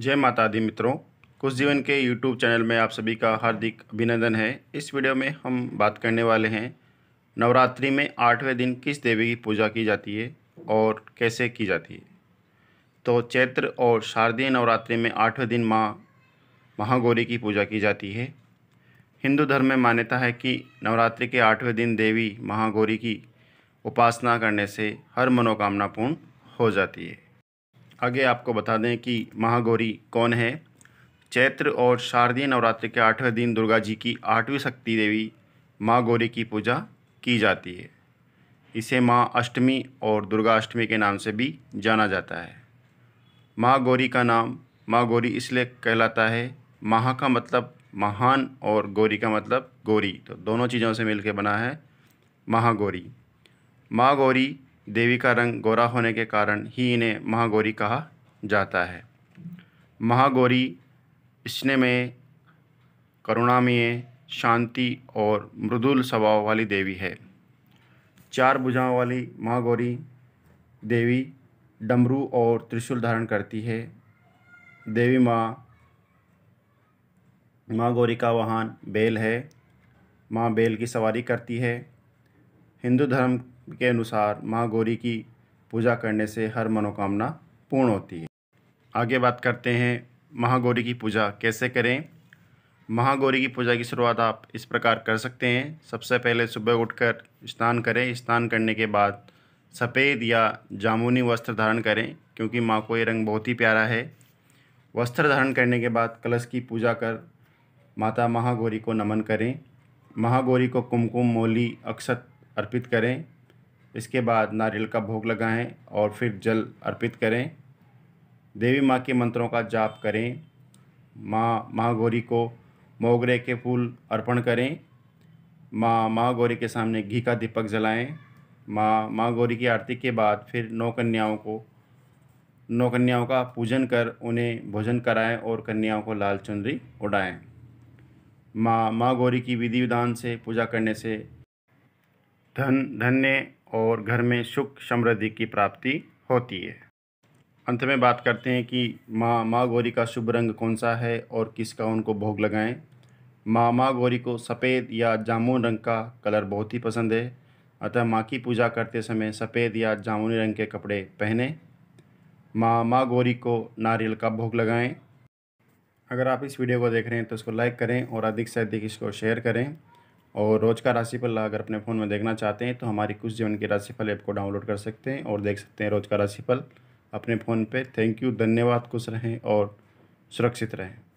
जय माता दी मित्रों कुछ जीवन के यूट्यूब चैनल में आप सभी का हार्दिक अभिनंदन है इस वीडियो में हम बात करने वाले हैं नवरात्रि में आठवें दिन किस देवी की पूजा की जाती है और कैसे की जाती है तो चैत्र और शारदीय नवरात्रि में आठवें दिन माँ महागौरी की पूजा की जाती है हिंदू धर्म में मान्यता है कि नवरात्रि के आठवें दिन देवी महागौरी की उपासना करने से हर मनोकामना पूर्ण हो जाती है आगे आपको बता दें कि महागौरी कौन है चैत्र और शारदीय नवरात्रि के आठवें दिन दुर्गा जी की आठवीं शक्ति देवी माँ गौरी की पूजा की जाती है इसे माँ अष्टमी और दुर्गा अष्टमी के नाम से भी जाना जाता है माँ गौरी का नाम माँ गौरी इसलिए कहलाता है महा का मतलब महान और गौरी का मतलब गौरी तो दोनों चीज़ों से मिलकर बना है महागौरी माँ गौरी देवी का रंग गोरा होने के कारण ही इन्हें महागौरी कहा जाता है महागौरी इसने में करुणामय शांति और मृदुल स्वभाव वाली देवी है चार भुजाओं वाली महागौरी देवी डमरू और त्रिशूल धारण करती है देवी माँ माँ गौरी का वाहन बेल है माँ बेल की सवारी करती है हिंदू धर्म के अनुसार माँ गौरी की पूजा करने से हर मनोकामना पूर्ण होती है आगे बात करते हैं महागौरी की पूजा कैसे करें महागौरी की पूजा की शुरुआत आप इस प्रकार कर सकते हैं सबसे पहले सुबह उठकर स्नान करें स्नान करने के बाद सफ़ेद या जामुनी वस्त्र धारण करें क्योंकि माँ को ये रंग बहुत ही प्यारा है वस्त्र धारण करने के बाद कलश की पूजा कर माता महागौरी को नमन करें महागौरी को कुमकुम मोली अक्षत अर्पित करें इसके बाद नारियल का भोग लगाएं और फिर जल अर्पित करें देवी माँ के मंत्रों का जाप करें माँ महागौरी को मोगरे के फूल अर्पण करें माँ माँ गौरी के सामने घी का दीपक जलाएं माँ माँ गौरी की आरती के बाद फिर नौ कन्याओं को नौ कन्याओं का पूजन कर उन्हें भोजन कराएं और कन्याओं को लाल चुनरी उड़ाएं माँ माँ गौरी की विधि विधान से पूजा करने से धन धन्य और घर में सुख समृद्धि की प्राप्ति होती है अंत में बात करते हैं कि माँ माँ गौरी का शुभ रंग कौन सा है और किसका उनको भोग लगाएं माँ माँ गौरी को सफ़ेद या जामुन रंग का कलर बहुत ही पसंद है अतः माँ की पूजा करते समय सफ़ेद या जामुनी रंग के कपड़े पहने माँ माँ गौरी को नारियल का भोग लगाएं अगर आप इस वीडियो को देख रहे हैं तो इसको लाइक करें और अधिक से अधिक इसको शेयर करें और रोज का राशिफल अगर अपने फ़ोन में देखना चाहते हैं तो हमारी कुछ जीवन की राशिफल ऐप को डाउनलोड कर सकते हैं और देख सकते हैं रोज का राशिफल अपने फ़ोन पे थैंक यू धन्यवाद खुश रहें और सुरक्षित रहें